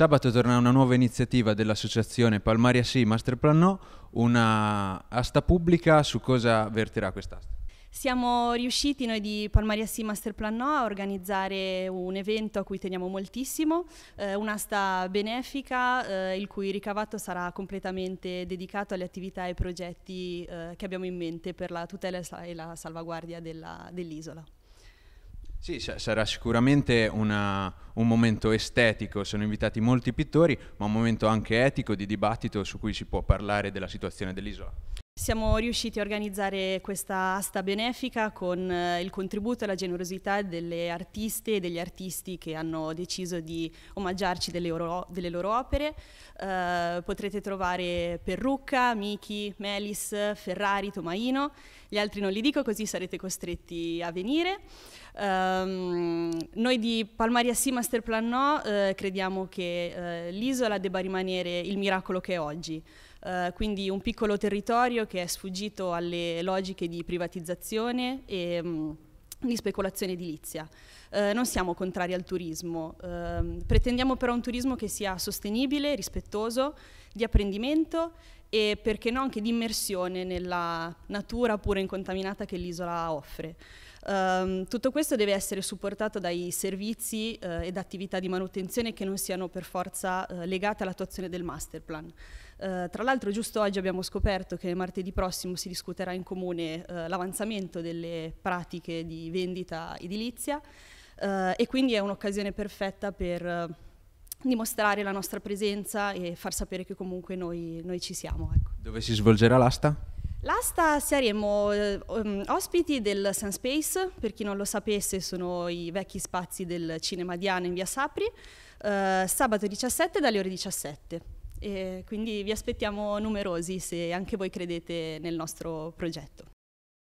Sabato torna una nuova iniziativa dell'associazione Palmaria Sì Masterplan No, una asta pubblica su cosa verterà quest'asta. Siamo riusciti noi di Palmaria Sì Masterplan No a organizzare un evento a cui teniamo moltissimo, eh, un'asta benefica eh, il cui ricavato sarà completamente dedicato alle attività e progetti eh, che abbiamo in mente per la tutela e la salvaguardia dell'isola. sì, sarà sicuramente una, un momento estetico, sono invitati molti pittori, ma un momento anche etico di dibattito su cui si può parlare della situazione dell'isola. Siamo riusciti a organizzare questa asta benefica con eh, il contributo e la generosità delle artiste e degli artisti che hanno deciso di omaggiarci delle, loro, delle loro opere. Eh, potrete trovare Perrucca, Miki, Melis, Ferrari, Tomaino, gli altri non li dico così sarete costretti a venire. Um, noi di Palmaria Sì Masterplan No eh, crediamo che eh, l'isola debba rimanere il miracolo che è oggi, eh, quindi un piccolo territorio che è sfuggito alle logiche di privatizzazione e mh, mm, di speculazione edilizia. Eh, non siamo contrari al turismo, ehm, pretendiamo però un turismo che sia sostenibile, rispettoso, di apprendimento e perché no anche di immersione nella natura pura e incontaminata che l'isola offre. Um, tutto questo deve essere supportato dai servizi uh, ed attività di manutenzione che non siano per forza uh, legate all'attuazione del master plan. Uh, tra l'altro giusto oggi abbiamo scoperto che martedì prossimo si discuterà in comune l'avanzamento delle pratiche di vendita edilizia e quindi è un'occasione perfetta per dimostrare la nostra presenza e far sapere che comunque noi, noi ci siamo. Ecco. Dove si svolgerà l'asta? L'asta saremo eh, um, ospiti del Sunspace, per chi non lo sapesse sono i vecchi spazi del Cinema Diana in via Sapri, eh, sabato 17 dalle ore 17. E quindi vi aspettiamo numerosi se anche voi credete nel nostro progetto.